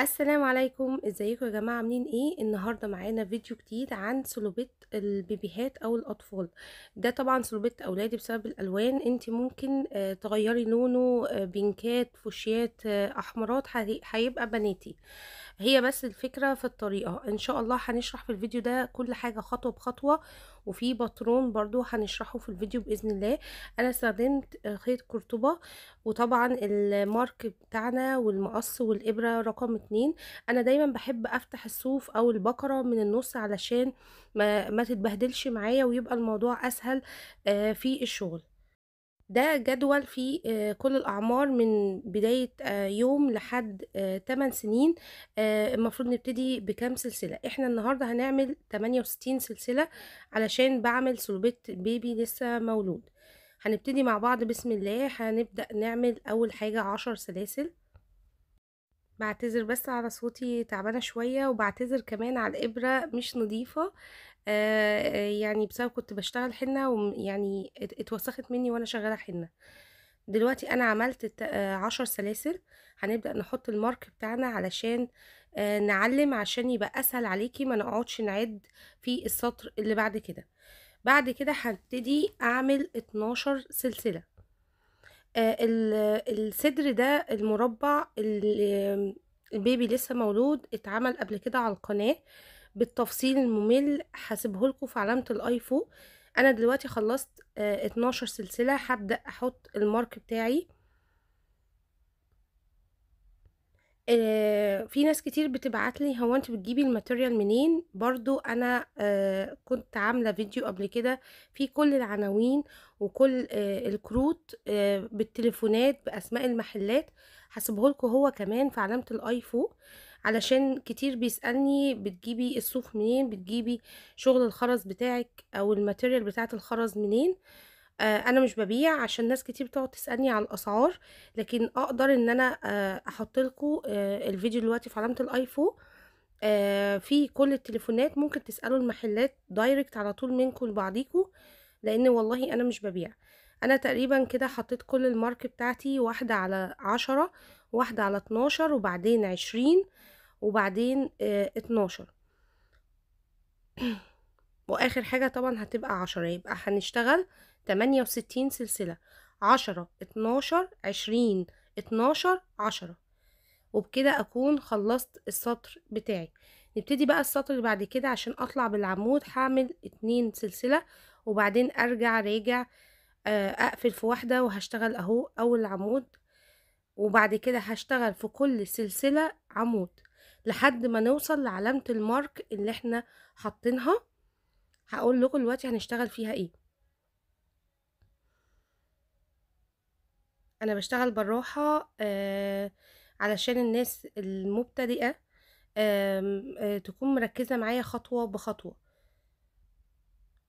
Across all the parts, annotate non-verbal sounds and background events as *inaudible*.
السلام عليكم ازيكم يا جماعه عاملين ايه النهارده معانا فيديو جديد عن سلوبيت البيبيهات او الاطفال ده طبعا سلوبيت اولادي بسبب الالوان انت ممكن آه، تغيري لونه آه، بينكات فوشيات آه، احمرات هيبقى بناتي هي بس الفكرة في الطريقة ان شاء الله هنشرح في الفيديو ده كل حاجة خطوة بخطوة وفي باترون برضو هنشرحه في الفيديو بإذن الله انا استخدمت خيط قرطبة وطبعا المارك بتاعنا والمقص والإبرة رقم اتنين انا دايما بحب افتح الصوف او البقرة من النص علشان ما, ما تتبهدلش معايا ويبقى الموضوع اسهل آه، في الشغل ده جدول في آه، كل الأعمار من بداية آه، يوم لحد 8 آه، سنين المفروض نبتدي بكام سلسلة احنا النهاردة هنعمل 68 سلسلة علشان بعمل سلوبيت بيبي لسه مولود هنبتدي مع بعض بسم الله هنبدأ نعمل أول حاجة عشر سلاسل بعتذر بس على صوتي تعبانة شوية وبعتذر كمان على الإبرة مش نظيفة آه، يعني بسبب كنت بشتغل حنة ويعني اتوسخت مني وانا شغالة حنة دلوقتي انا عملت آه، عشر سلاسل هنبدأ نحط المارك بتاعنا علشان آه، نعلم عشان يبقى اسهل عليكي ما نقعدش نعد في السطر اللي بعد كده بعد كده هبتدي اعمل 12 سلسلة الصدر ده المربع البيبي لسه مولود اتعمل قبل كده على القناة بالتفصيل الممل هسيبه لكم في علامه الاي فوق انا دلوقتي خلصت آه 12 سلسله هبدا احط المارك بتاعي آه في ناس كتير بتبعتلي هو انت بتجيبي الماتيريال منين برضو انا آه كنت عامله فيديو قبل كده في كل العناوين وكل آه الكروت آه، بالتليفونات باسماء المحلات لكم هو كمان في علامه الاي فوق علشان كتير بيسألني بتجيبي الصوف منين بتجيبي شغل الخرز بتاعك او الماتيريال بتاعه الخرز منين آه، انا مش ببيع عشان ناس كتير بتقعد تسألني على الاسعار لكن اقدر ان انا آه، احط لكم آه، الفيديو دلوقتي في علامة الايفو في كل التليفونات ممكن تسألوا المحلات دايركت على طول منكم لبعضيكم لان والله انا مش ببيع انا تقريبا كده حطيت كل المارك بتاعتي واحدة على عشرة واحدة على اتناشر وبعدين عشرين وبعدين آه، اتناشر *clears throat* واخر حاجة طبعا هتبقى عشرة يبقى هنشتغل تمانية وستين سلسلة عشرة اتناشر عشرين اتناشر عشرة وبكده اكون خلصت السطر بتاعي نبتدي بقى السطر اللي بعد كده عشان اطلع بالعمود هعمل اتنين سلسلة وبعدين ارجع راجع آه، اقفل في واحدة وهشتغل اهو اول عمود وبعد كده هشتغل في كل سلسلة عمود لحد ما نوصل لعلامة المارك اللي احنا حاطينها هقول لكم دلوقتي هنشتغل فيها ايه انا بشتغل بالراحة آه علشان الناس المبتدئة آه تكون مركزة معايا خطوة بخطوة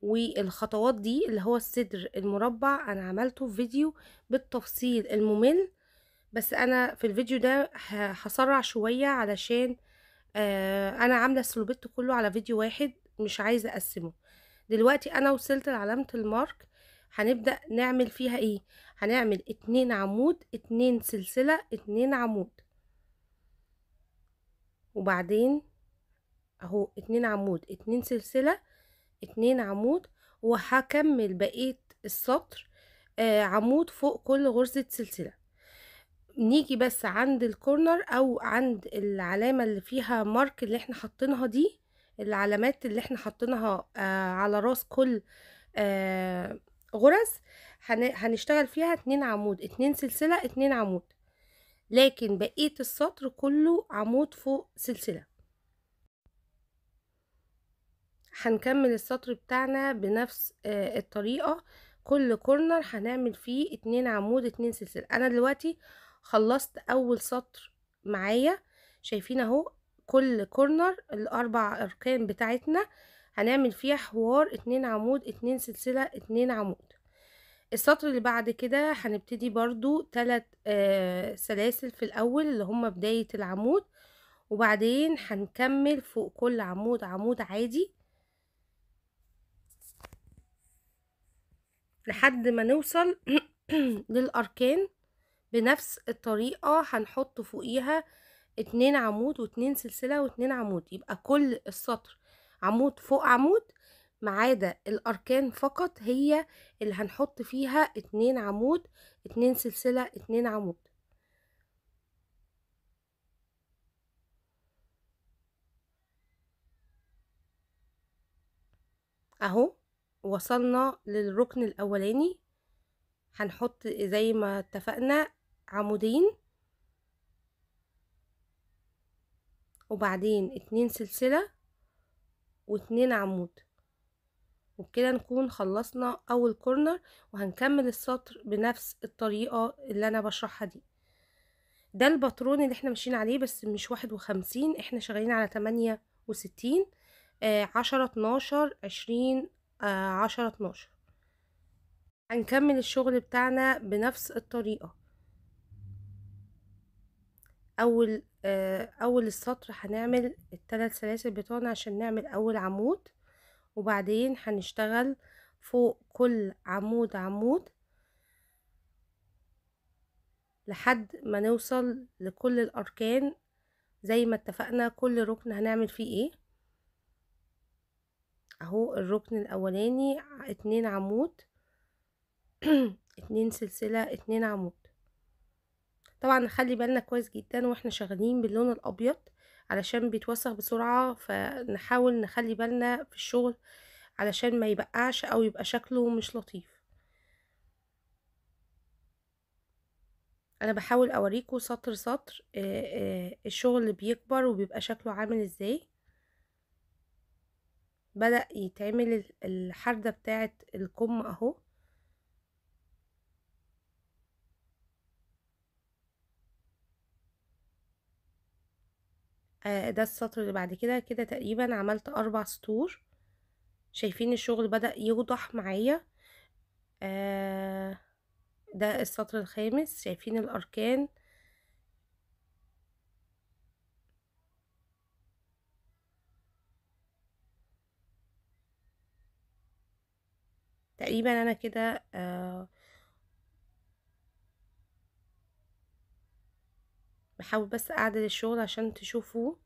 والخطوات دي اللي هو الصدر المربع انا عملته في فيديو بالتفصيل الممل بس انا في الفيديو ده هسرع شوية علشان آه انا عاملة السلوبيت كله على فيديو واحد مش عايزة اقسمه دلوقتي انا وصلت لعلامة المارك هنبدأ نعمل فيها ايه هنعمل اتنين عمود اتنين سلسلة اتنين عمود وبعدين اهو اتنين عمود اتنين سلسلة اتنين عمود وهكمل بقية السطر آه عمود فوق كل غرزة سلسلة نيجي بس عند الكورنر او عند العلامة اللي فيها مارك اللي احنا حاطينها دي العلامات اللي احنا حاطينها آه على راس كل آه غرز هنشتغل فيها اتنين عمود اتنين سلسلة اتنين عمود لكن بقية السطر كله عمود فوق سلسلة هنكمل السطر بتاعنا بنفس آه الطريقة كل كورنر هنعمل فيه اتنين عمود اتنين سلسلة انا دلوقتي خلصت اول سطر معايا شايفين اهو كل كورنر الاربع اركان بتاعتنا هنعمل فيها حوار اتنين عمود اتنين سلسلة اتنين عمود السطر اللي بعد كده هنبتدي برضو تلات آه سلاسل في الاول اللي هما بداية العمود وبعدين هنكمل فوق كل عمود عمود عادي لحد ما نوصل *clears throat* للاركان بنفس الطريقة هنحط فوقيها اتنين عمود واتنين سلسلة واتنين عمود يبقى كل السطر عمود فوق عمود ما عدا الاركان فقط هي اللي هنحط فيها اتنين عمود اتنين سلسلة اتنين عمود اهو وصلنا للركن الاولاني هنحط زي ما اتفقنا عمودين وبعدين اتنين سلسلة واتنين عمود وبكده نكون خلصنا اول كورنر وهنكمل السطر بنفس الطريقة اللي انا بشرحها دي ده الباترون اللي احنا ماشيين عليه بس مش واحد وخمسين احنا شغالين على تمانية وستين آه، عشرة اتناشر عشرين آه، عشرة اتناشر هنكمل الشغل بتاعنا بنفس الطريقة اول آه اول السطر هنعمل الثلاث سلاسل بتوعنا عشان نعمل اول عمود وبعدين هنشتغل فوق كل عمود عمود لحد ما نوصل لكل الاركان زي ما اتفقنا كل ركن هنعمل فيه ايه اهو الركن الاولاني اتنين عمود *clears throat* اتنين سلسلة اتنين عمود طبعا نخلي بالنا كويس جدا واحنا شغالين باللون الابيض علشان بيتوسخ بسرعة فنحاول نخلي بالنا في الشغل علشان ما يبقعش او يبقى شكله مش لطيف انا بحاول اوريكم سطر سطر الشغل بيكبر وبيبقى شكله عامل ازاي بدأ يتعمل الحردة بتاعت الكم اهو آه، ده السطر اللي بعد كده كده تقريبا عملت اربع سطور شايفين الشغل بدأ يوضح معايا آه، ده السطر الخامس شايفين الاركان تقريبا انا كده آه بحاول بس اعدل الشغل عشان تشوفوه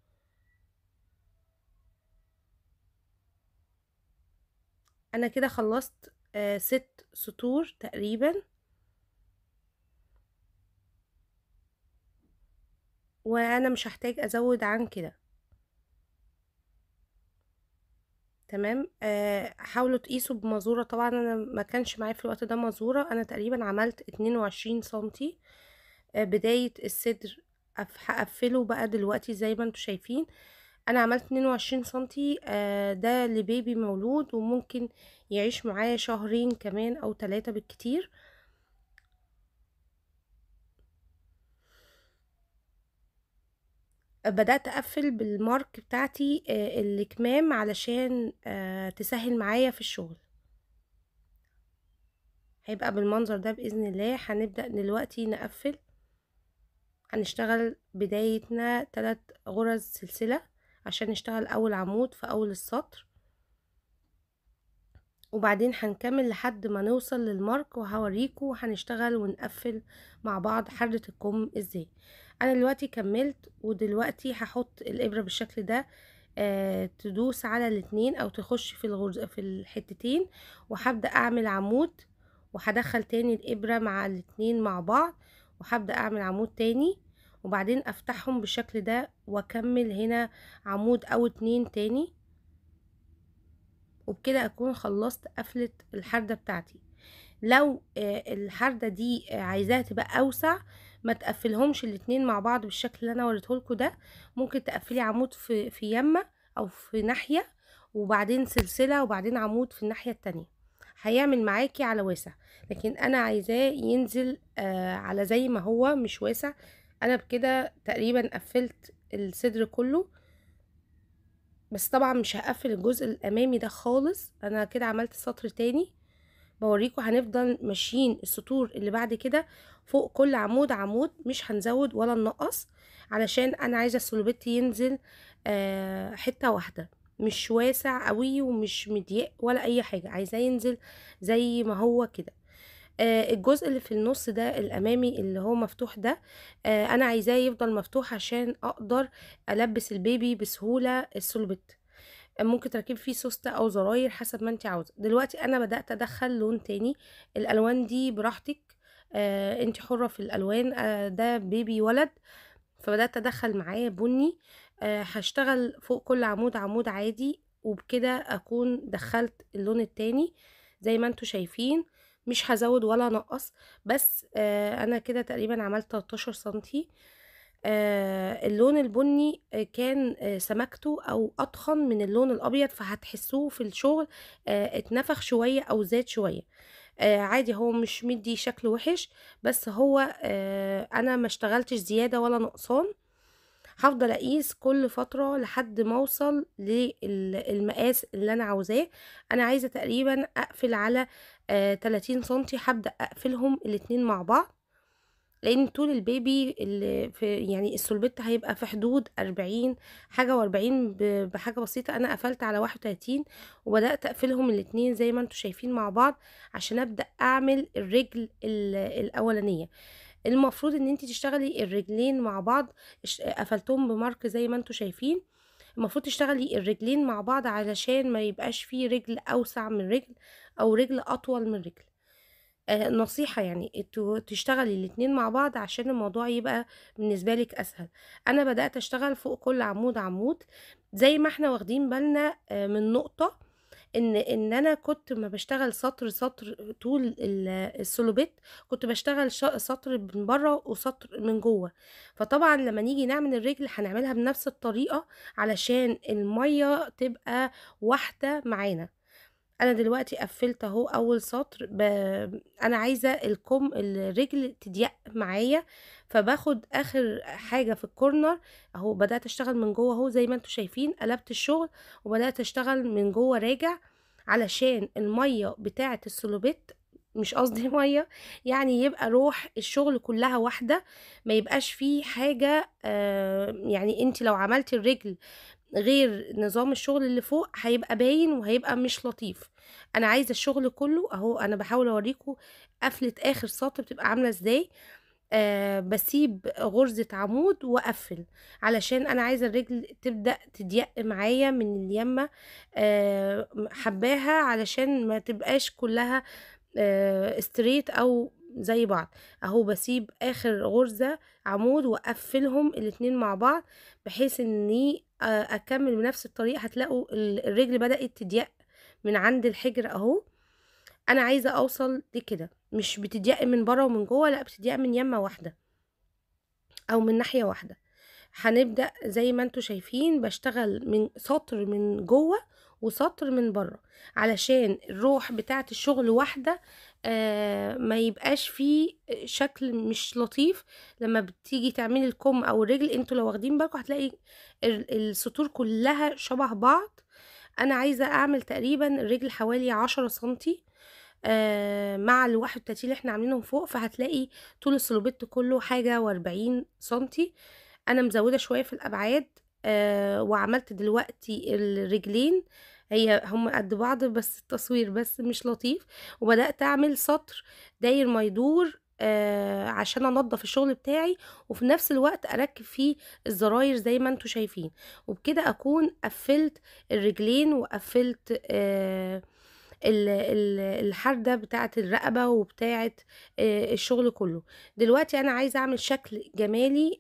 انا كده خلصت آه، ست سطور تقريبا وانا مش هحتاج ازود عن كده تمام آه، حاولوا تقيسوا بمزورة طبعا انا ما كانش معايا في الوقت ده مزورة انا تقريبا عملت اتنين وعشرين سنتي آه، بداية الصدر هقفله بقى دلوقتي زي ما انتم شايفين انا عملت 22 سنتي آه، ده لبيبي مولود وممكن يعيش معايا شهرين كمان او ثلاثة بالكتير بدأت أقفل بالمارك بتاعتي آه، الكمام علشان آه، تسهل معايا في الشغل هيبقى بالمنظر ده بإذن الله هنبدأ دلوقتي نقفل هنشتغل بدايتنا تلات غرز سلسلة عشان نشتغل اول عمود في اول السطر وبعدين هنكمل لحد ما نوصل للمارك وهوريكم هنشتغل ونقفل مع بعض حردة الكم ازاي انا دلوقتي كملت ودلوقتي هحط الابرة بالشكل ده آه تدوس على الاتنين او تخش في الغرز في الحتتين وهبدأ اعمل عمود وهدخل تاني الابرة مع الاتنين مع بعض وهبدأ اعمل عمود تاني وبعدين افتحهم بالشكل ده واكمل هنا عمود او اتنين تاني وبكده اكون خلصت قفلة الحردة بتاعتي لو آه، الحردة دي آه، عايزاها تبقى اوسع ما تقفلهمش الاتنين مع بعض بالشكل اللي انا وريتهولكوا ده ممكن تقفلي عمود في, في يمة او في ناحية وبعدين سلسلة وبعدين عمود في الناحية التانية هيعمل معاكي على واسع لكن انا عايزاه ينزل آه على زي ما هو مش واسع انا بكده تقريبا قفلت الصدر كله بس طبعا مش هقفل الجزء الامامي ده خالص انا كده عملت سطر تاني بوريكم هنفضل ماشيين السطور اللي بعد كده فوق كل عمود عمود مش هنزود ولا ننقص علشان انا عايزه السلوبيت ينزل آه حته واحده مش واسع قوي ومش مضيق ولا اي حاجه عايزاه ينزل زي ما هو كده آه، الجزء اللي في النص ده الامامي اللي هو مفتوح ده آه، انا عايزاه يفضل مفتوح عشان اقدر البس البيبي بسهوله السلبت ممكن تركب فيه سوستة او زراير حسب ما انت عاوزه دلوقتي انا بدات ادخل لون تاني الالوان دي براحتك آه انت حره في الالوان آه ده بيبي ولد فبدات ادخل معايا بني آه هشتغل فوق كل عمود عمود عادي وبكده اكون دخلت اللون التاني زي ما انتوا شايفين مش هزود ولا انقص بس آه انا كده تقريبا عملت 13 سنتي آه اللون البني آه، كان آه سمكته او اطخن من اللون الابيض فهتحسوه في الشغل آه اتنفخ شويه او زاد شويه آه عادي هو مش مدي شكل وحش بس هو آه انا ما اشتغلتش زياده ولا نقصان هفضل اقيس كل فتره لحد ما اوصل للمقاس اللي انا عاوزاه انا عايزه تقريبا اقفل على 30 آه، سنتي هبدا اقفلهم الاتنين مع بعض لان طول البيبي اللي في يعني السلبت هيبقى في حدود أربعين حاجة وأربعين بحاجة بسيطة أنا قفلت على 31 وتلاتين وبدأت أقفلهم الاتنين زي ما انتوا شايفين مع بعض عشان أبدأ أعمل الرجل الأولانية المفروض ان انت تشتغلي الرجلين مع بعض قفلتهم بمارك زي ما انتم شايفين المفروض تشتغلي الرجلين مع بعض علشان ما يبقاش في رجل اوسع من رجل او رجل اطول من رجل آه، نصيحة يعني تشتغلي الاتنين مع بعض عشان الموضوع يبقى بالنسبة لك أسهل أنا بدأت أشتغل فوق كل عمود عمود زي ما احنا واخدين بالنا آه، من نقطة ان ان انا كنت ما بشتغل سطر سطر طول السولوبيت كنت بشتغل سطر من بره وسطر من جوه فطبعا لما نيجي نعمل الرجل هنعملها بنفس الطريقه علشان الميه تبقى واحده معانا انا دلوقتي قفلت اهو اول سطر ب... انا عايزه الكم الرجل تضيق معايا فباخد اخر حاجه في الكورنر اهو بدات اشتغل من جوه اهو زي ما انتم شايفين قلبت الشغل وبدات اشتغل من جوه راجع علشان الميه بتاعه السلوبيت مش قصدي *laughs* ميه يعني يبقى روح الشغل كلها واحده ما يبقاش فيه حاجه آه يعني انت لو عملتي الرجل غير نظام الشغل اللي فوق هيبقى باين وهيبقى مش لطيف انا عايزه الشغل كله اهو انا بحاول اوريكم قفله اخر سطر بتبقى عامله ازاي آه بسيب غرزة عمود وأقفل علشان أنا عايزة الرجل تبدأ تضيق معايا من اليمة آه حباها علشان ما تبقاش كلها آه ستريت أو زي بعض اهو بسيب اخر غرزة عمود واقفلهم الاتنين مع بعض بحيث اني آه، اكمل بنفس الطريقة هتلاقوا الرجل بدأت تضيق من عند الحجر اهو انا عايزة اوصل كده مش بتضيق من بره ومن جوه لا بتضيق من يمة واحدة او من ناحية واحدة هنبدأ زي ما انتوا شايفين بشتغل من سطر من جوه وسطر من بره علشان الروح بتاعه الشغل واحده آه ما يبقاش فيه شكل مش لطيف لما بتيجي تعملي الكم او الرجل انتوا لو واخدين بالكم هتلاقي السطور كلها شبه بعض انا عايزه اعمل تقريبا الرجل حوالي عشرة سنتي آه مع الواحد وتلاتين اللي احنا عاملينهم فوق فهتلاقي طول السلوبيت كله حاجة واربعين سنتي انا مزودة شوية في الابعاد آه وعملت دلوقتي الرجلين هي هم قد بعض بس التصوير بس مش لطيف وبدأت أعمل سطر داير ما يدور آه عشان انضف الشغل بتاعي وفي نفس الوقت اركب فيه الزراير زي ما انتم شايفين وبكده اكون قفلت الرجلين وقفلت آه الحردة بتاعة الرقبة وبتاعة الشغل كله دلوقتي انا عايزة اعمل شكل جمالي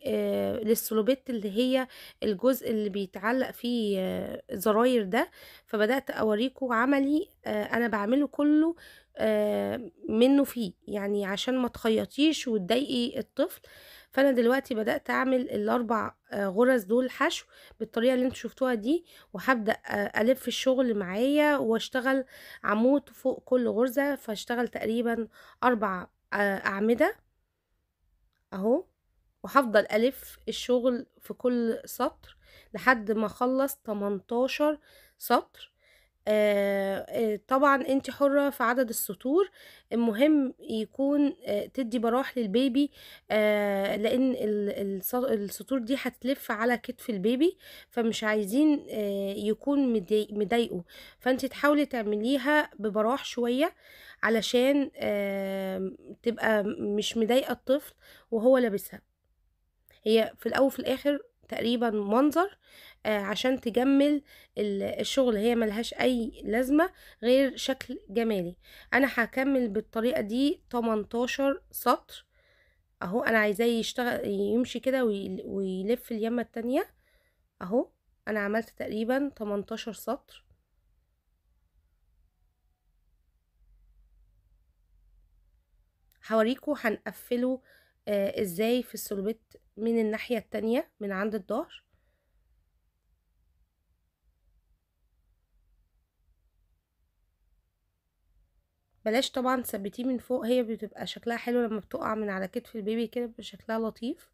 للسلوبيت اللي هي الجزء اللي بيتعلق فيه زراير ده فبدأت اوريكم عملي انا بعمله كله منه فيه يعني عشان ما تخيطيش وتضايقي الطفل فانا دلوقتي بدات اعمل الاربع آه، غرز دول حشو بالطريقه اللي انتم شفتوها دي وهبدا آه، الف الشغل معايا واشتغل عمود فوق كل غرزه فاشتغل تقريبا اربع آه، اعمده اهو وهفضل الف الشغل في كل سطر لحد ما اخلص 18 سطر آه، آه، طبعا انت حرة في عدد السطور المهم يكون آه، تدي براح للبيبي لان السطور دي هتلف على كتف البيبي فمش عايزين يكون مضايقه فانت تحاولي تعمليها ببراح شوية علشان تبقى مش مضايقة الطفل وهو لابسها هي في الاول وفي الاخر تقريبا منظر آه، عشان تجمل الشغل هي ملهاش اي لازمة غير شكل جمالي انا هكمل بالطريقة دي 18 سطر اهو انا عايزاه يشتغل يمشي كده ويلف اليمة التانية اهو انا عملت تقريبا 18 سطر هوريكو هنقفله آه ازاي في السلوبيت من الناحية التانية من عند الظهر بلاش طبعا تثبتيه من فوق هي بتبقى شكلها حلو لما بتقع من على كتف البيبي كده بيبقى شكلها لطيف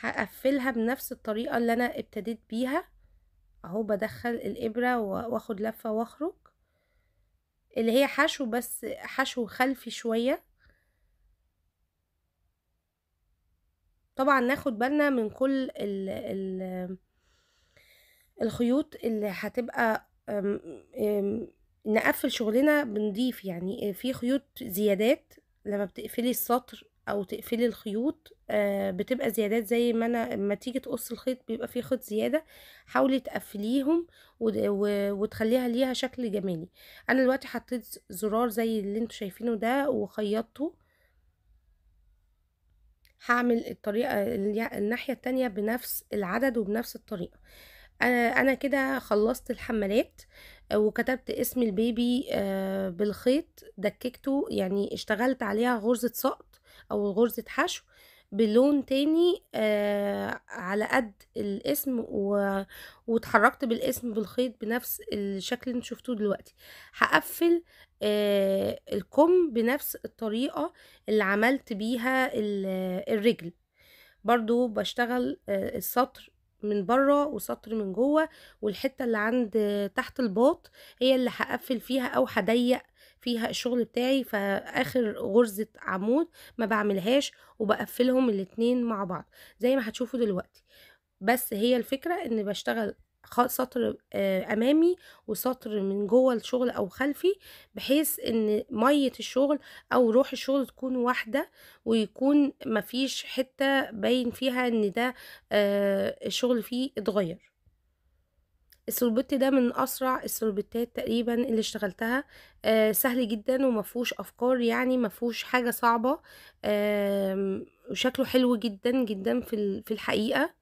هقفلها بنفس الطريقة اللي انا ابتديت بيها اهو بدخل الابرة واخد لفة واخرج اللي هي حشو بس حشو خلفي شوية طبعا ناخد بالنا من كل ال الـ الخيوط اللي هتبقى نقفل شغلنا بنضيف يعني آه، في خيوط زيادات لما بتقفلي السطر او تقفلي الخيوط آه، بتبقى زيادات زي ما انا لما تيجي تقص الخيط بيبقى فيه خيط زياده حاولي تقفليهم وتخليها ليها شكل جمالي انا دلوقتي حطيت زرار زي اللي انتوا شايفينه ده وخيطته هعمل الطريقه الناحيه التانية بنفس العدد وبنفس الطريقه انا كده خلصت الحمالات آه، وكتبت اسم البيبي آه، بالخيط دككته يعني اشتغلت عليها غرزة سقط او غرزة حشو بلون تاني آه، على قد الاسم و... واتحركت بالاسم بالخيط بنفس الشكل اللي شفتوه دلوقتي هقفل الكم بنفس الطريقة اللي عملت بيها الرجل برضو بشتغل السطر من بره وسطر من جوه والحته اللي عند تحت الباط هي اللي هقفل فيها او هضيق فيها الشغل بتاعي فاخر غرزه عمود ما بعملهاش وبقفلهم الاتنين مع بعض زي ما هتشوفوا دلوقتي بس هي الفكره ان بشتغل سطر امامي وسطر من جوه الشغل او خلفي بحيث ان ميه الشغل او روح الشغل تكون واحده ويكون مفيش حته باين فيها ان ده الشغل فيه اتغير السوربت ده من اسرع السوربتات تقريبا اللي اشتغلتها سهل جدا ومفهوش افكار يعني مفهوش حاجه صعبه آمم، وشكله حلو جدا جدا في الحقيقه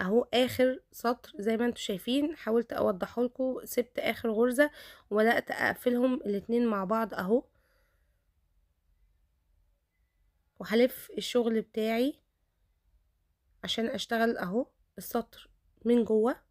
اهو اخر سطر زي ما انتم شايفين حاولت اوضحه لكم سبت اخر غرزه وبدات اقفلهم الاتنين مع بعض اهو وهلف الشغل بتاعي عشان اشتغل اهو السطر من جوه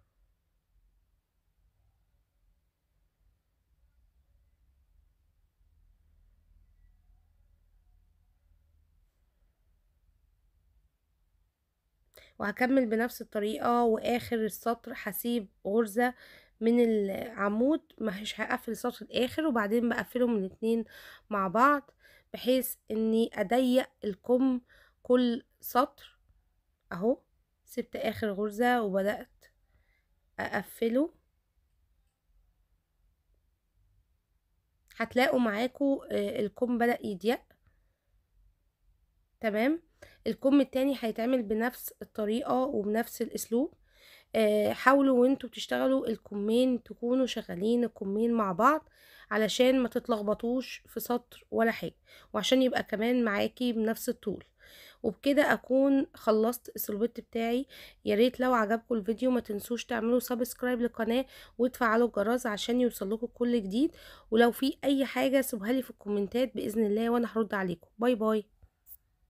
وهكمل بنفس الطريقة واخر السطر هسيب غرزة من العمود مش هقفل سطر الاخر وبعدين بقفلهم الاتنين مع بعض بحيث اني اضيق الكم كل سطر اهو سبت اخر غرزة وبدأت اقفله هتلاقوا معاكم آه، الكم بدأ يضيق تمام الكم التاني هيتعمل بنفس الطريقة وبنفس الاسلوب آه، حاولوا وانتوا بتشتغلوا الكمين تكونوا شغالين الكمين مع بعض علشان ما تتلخبطوش في سطر ولا حاجة وعشان يبقى كمان معاكي بنفس الطول وبكده اكون خلصت السلوبيت بتاعي يا ريت لو عجبكم الفيديو ما تنسوش تعملوا سبسكرايب للقناه وتفعلوا الجرس عشان يوصلكم كل جديد ولو في اي حاجه سيبوها لي في الكومنتات باذن الله وانا هرد عليكم باي باي